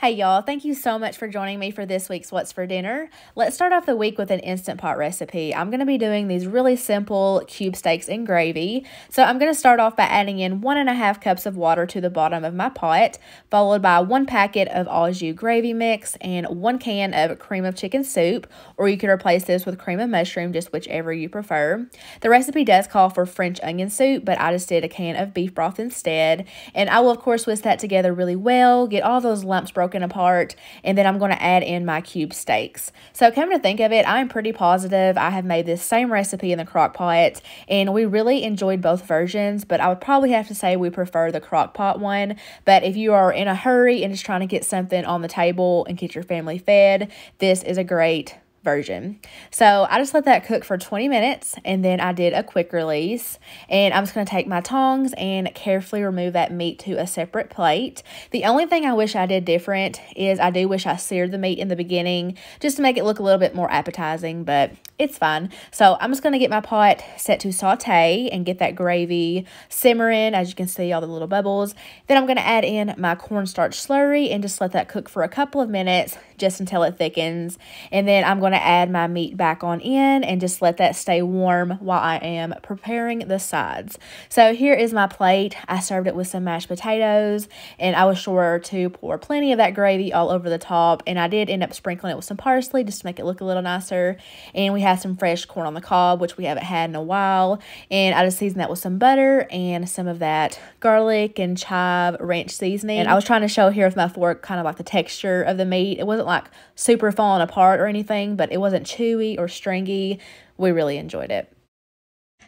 Hey y'all, thank you so much for joining me for this week's What's for Dinner. Let's start off the week with an Instant Pot recipe. I'm going to be doing these really simple cube steaks and gravy. So I'm going to start off by adding in one and a half cups of water to the bottom of my pot, followed by one packet of au jus gravy mix and one can of cream of chicken soup, or you could replace this with cream of mushroom, just whichever you prefer. The recipe does call for French onion soup, but I just did a can of beef broth instead. And I will, of course, whisk that together really well, get all those lumps broken broken apart, and then I'm going to add in my cube steaks. So come to think of it, I'm pretty positive I have made this same recipe in the crock pot, and we really enjoyed both versions, but I would probably have to say we prefer the crock pot one. But if you are in a hurry and just trying to get something on the table and get your family fed, this is a great version. So I just let that cook for 20 minutes and then I did a quick release. And I'm just going to take my tongs and carefully remove that meat to a separate plate. The only thing I wish I did different is I do wish I seared the meat in the beginning just to make it look a little bit more appetizing, but it's fine. So I'm just going to get my pot set to saute and get that gravy simmering. As you can see, all the little bubbles. Then I'm going to add in my cornstarch slurry and just let that cook for a couple of minutes just until it thickens. And then I'm going to add my meat back on in and just let that stay warm while I am preparing the sides. So here is my plate. I served it with some mashed potatoes and I was sure to pour plenty of that gravy all over the top. And I did end up sprinkling it with some parsley just to make it look a little nicer. And we had some fresh corn on the cob, which we haven't had in a while. And I just seasoned that with some butter and some of that garlic and chive ranch seasoning. And I was trying to show here with my fork kind of like the texture of the meat. It wasn't wasn't like super falling apart or anything, but it wasn't chewy or stringy. We really enjoyed it.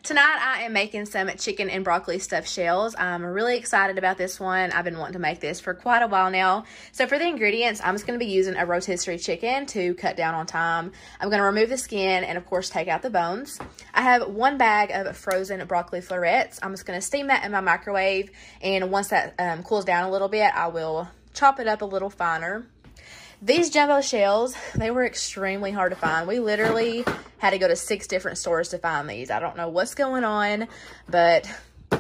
Tonight I am making some chicken and broccoli stuffed shells. I'm really excited about this one. I've been wanting to make this for quite a while now. So for the ingredients, I'm just going to be using a rotisserie chicken to cut down on time. I'm going to remove the skin and of course take out the bones. I have one bag of frozen broccoli florets. I'm just going to steam that in my microwave and once that um, cools down a little bit, I will chop it up a little finer. These jumbo shells, they were extremely hard to find. We literally had to go to six different stores to find these. I don't know what's going on, but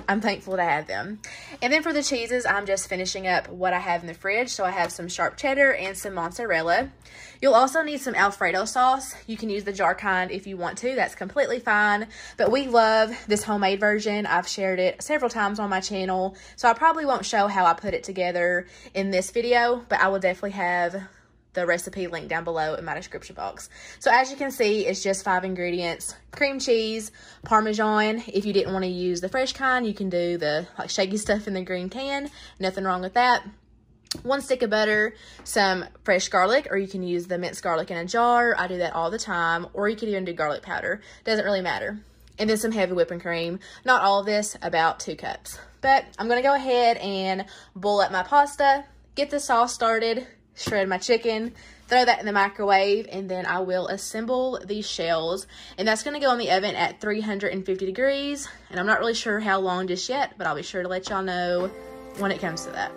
I'm thankful to have them. And then for the cheeses, I'm just finishing up what I have in the fridge. So I have some sharp cheddar and some mozzarella. You'll also need some Alfredo sauce. You can use the jar kind if you want to. That's completely fine. But we love this homemade version. I've shared it several times on my channel. So I probably won't show how I put it together in this video, but I will definitely have the recipe link down below in my description box. So as you can see, it's just five ingredients, cream cheese, Parmesan. If you didn't want to use the fresh kind, you can do the like shaky stuff in the green can. Nothing wrong with that. One stick of butter, some fresh garlic, or you can use the minced garlic in a jar. I do that all the time. Or you could even do garlic powder. Doesn't really matter. And then some heavy whipping cream. Not all of this, about two cups. But I'm going to go ahead and boil up my pasta, get the sauce started, shred my chicken, throw that in the microwave, and then I will assemble these shells. And that's going to go in the oven at 350 degrees. And I'm not really sure how long just yet, but I'll be sure to let y'all know when it comes to that.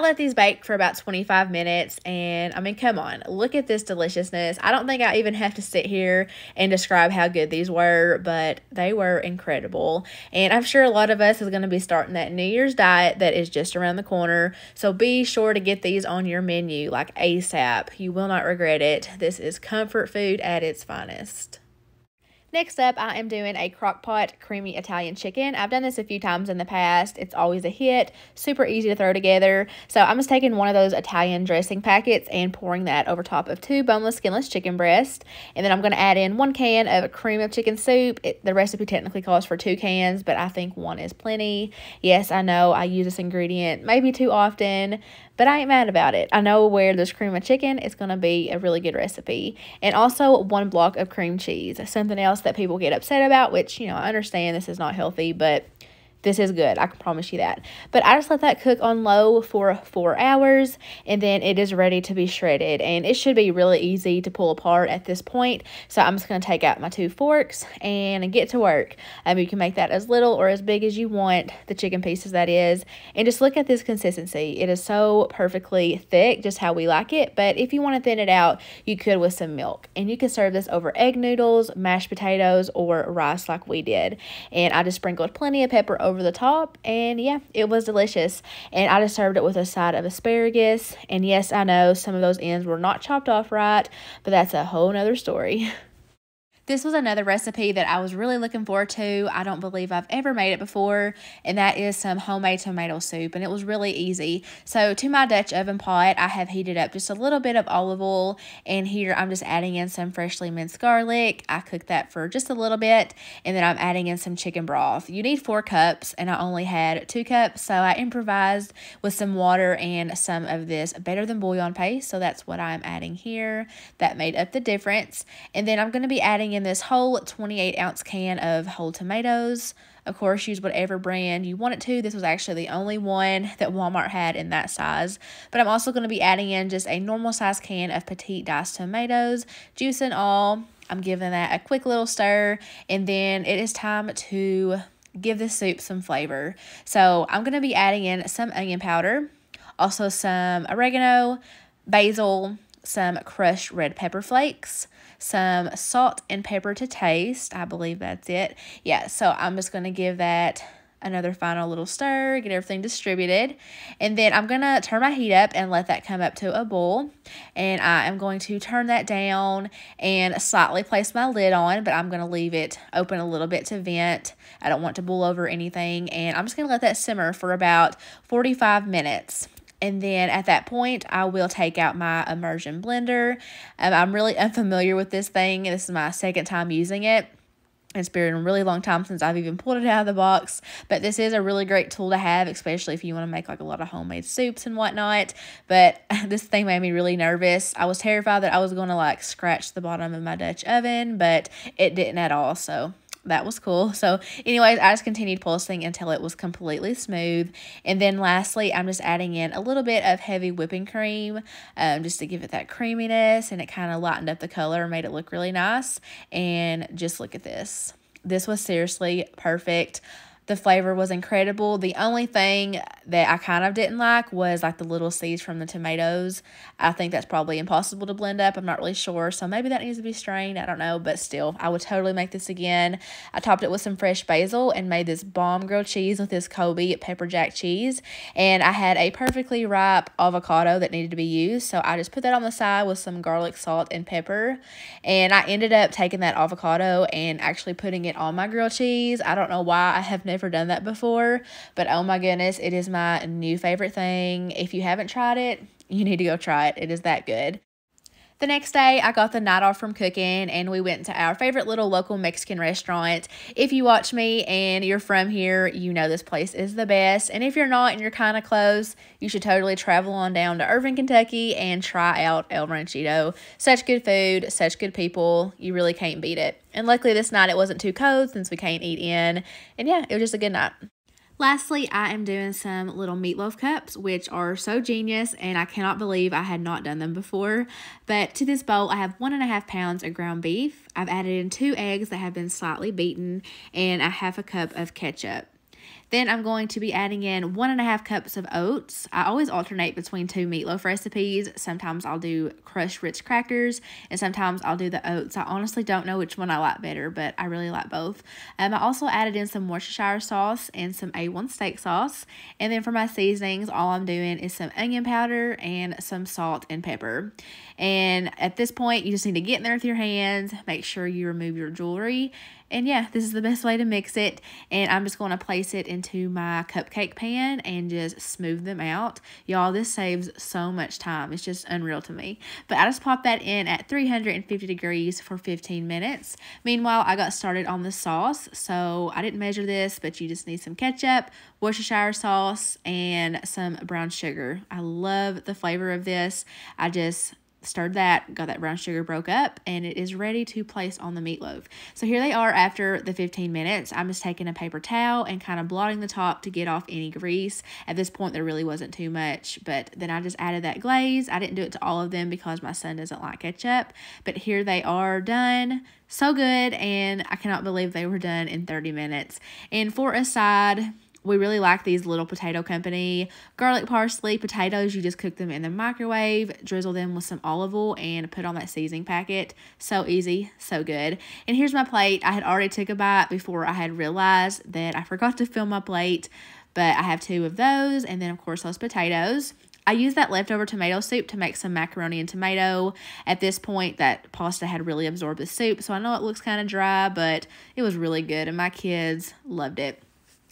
I let these bake for about 25 minutes, and I mean, come on, look at this deliciousness. I don't think I even have to sit here and describe how good these were, but they were incredible. And I'm sure a lot of us is going to be starting that New Year's diet that is just around the corner. So be sure to get these on your menu like ASAP. You will not regret it. This is comfort food at its finest. Next up, I am doing a crock pot creamy Italian chicken. I've done this a few times in the past. It's always a hit, super easy to throw together. So I'm just taking one of those Italian dressing packets and pouring that over top of two boneless, skinless chicken breasts. And then I'm going to add in one can of cream of chicken soup. It, the recipe technically calls for two cans, but I think one is plenty. Yes, I know I use this ingredient maybe too often, but I ain't mad about it. I know where there's cream of chicken, it's going to be a really good recipe. And also one block of cream cheese, something else that people get upset about, which, you know, I understand this is not healthy, but this is good. I can promise you that. But I just let that cook on low for four hours and then it is ready to be shredded. And it should be really easy to pull apart at this point. So I'm just going to take out my two forks and get to work. Um, you can make that as little or as big as you want, the chicken pieces that is. And just look at this consistency. It is so perfectly thick, just how we like it. But if you want to thin it out, you could with some milk. And you can serve this over egg noodles, mashed potatoes, or rice like we did. And I just sprinkled plenty of pepper over over the top. And yeah, it was delicious. And I just served it with a side of asparagus. And yes, I know some of those ends were not chopped off right, but that's a whole nother story. This was another recipe that I was really looking forward to. I don't believe I've ever made it before, and that is some homemade tomato soup, and it was really easy. So to my Dutch oven pot, I have heated up just a little bit of olive oil, and here I'm just adding in some freshly minced garlic. I cooked that for just a little bit, and then I'm adding in some chicken broth. You need four cups, and I only had two cups, so I improvised with some water and some of this Better Than Bouillon paste, so that's what I'm adding here. That made up the difference, and then I'm going to be adding in this whole 28 ounce can of whole tomatoes. Of course, use whatever brand you want it to. This was actually the only one that Walmart had in that size. But I'm also going to be adding in just a normal size can of petite diced tomatoes, juice and all. I'm giving that a quick little stir, and then it is time to give the soup some flavor. So I'm going to be adding in some onion powder, also some oregano, basil, some crushed red pepper flakes, some salt and pepper to taste. I believe that's it. Yeah, so I'm just going to give that another final little stir, get everything distributed. And then I'm going to turn my heat up and let that come up to a boil. And I am going to turn that down and slightly place my lid on, but I'm going to leave it open a little bit to vent. I don't want to boil over anything. And I'm just going to let that simmer for about 45 minutes. And then at that point, I will take out my immersion blender. Um, I'm really unfamiliar with this thing. This is my second time using it. It's been a really long time since I've even pulled it out of the box, but this is a really great tool to have, especially if you want to make like a lot of homemade soups and whatnot. But this thing made me really nervous. I was terrified that I was going to like scratch the bottom of my Dutch oven, but it didn't at all. So that was cool. So, anyways, I just continued pulsing until it was completely smooth. And then lastly, I'm just adding in a little bit of heavy whipping cream um, just to give it that creaminess and it kind of lightened up the color made it look really nice. And just look at this. This was seriously perfect. The flavor was incredible. The only thing that I kind of didn't like was like the little seeds from the tomatoes. I think that's probably impossible to blend up. I'm not really sure. So maybe that needs to be strained. I don't know. But still, I would totally make this again. I topped it with some fresh basil and made this bomb grilled cheese with this Kobe pepper jack cheese. And I had a perfectly ripe avocado that needed to be used. So I just put that on the side with some garlic, salt, and pepper. And I ended up taking that avocado and actually putting it on my grilled cheese. I don't know why I have never never done that before, but oh my goodness, it is my new favorite thing. If you haven't tried it, you need to go try it. It is that good. The next day, I got the night off from cooking and we went to our favorite little local Mexican restaurant. If you watch me and you're from here, you know this place is the best. And if you're not and you're kind of close, you should totally travel on down to Irving, Kentucky and try out El Ranchito. Such good food, such good people. You really can't beat it. And luckily this night it wasn't too cold since we can't eat in. And yeah, it was just a good night. Lastly, I am doing some little meatloaf cups, which are so genius, and I cannot believe I had not done them before. But to this bowl, I have one and a half pounds of ground beef. I've added in two eggs that have been slightly beaten, and a half a cup of ketchup. Then I'm going to be adding in one and a half cups of oats. I always alternate between two meatloaf recipes. Sometimes I'll do crushed Ritz crackers and sometimes I'll do the oats. I honestly don't know which one I like better, but I really like both. Um, I also added in some Worcestershire sauce and some A1 steak sauce. And then for my seasonings, all I'm doing is some onion powder and some salt and pepper. And at this point, you just need to get in there with your hands, make sure you remove your jewelry and yeah, this is the best way to mix it. And I'm just going to place it into my cupcake pan and just smooth them out. Y'all, this saves so much time. It's just unreal to me. But I just pop that in at 350 degrees for 15 minutes. Meanwhile, I got started on the sauce. So I didn't measure this, but you just need some ketchup, Worcestershire sauce, and some brown sugar. I love the flavor of this. I just stirred that, got that brown sugar broke up, and it is ready to place on the meatloaf. So here they are after the 15 minutes. I'm just taking a paper towel and kind of blotting the top to get off any grease. At this point, there really wasn't too much, but then I just added that glaze. I didn't do it to all of them because my son doesn't like ketchup, but here they are done. So good, and I cannot believe they were done in 30 minutes. And for a side, we really like these little potato company garlic parsley potatoes you just cook them in the microwave drizzle them with some olive oil and put on that seasoning packet so easy so good and here's my plate i had already took a bite before i had realized that i forgot to fill my plate but i have two of those and then of course those potatoes I used that leftover tomato soup to make some macaroni and tomato. At this point, that pasta had really absorbed the soup, so I know it looks kind of dry, but it was really good, and my kids loved it.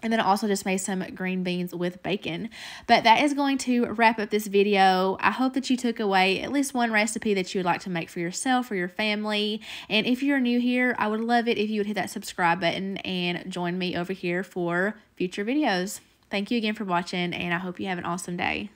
And then also just made some green beans with bacon. But that is going to wrap up this video. I hope that you took away at least one recipe that you would like to make for yourself or your family. And if you're new here, I would love it if you would hit that subscribe button and join me over here for future videos. Thank you again for watching and I hope you have an awesome day.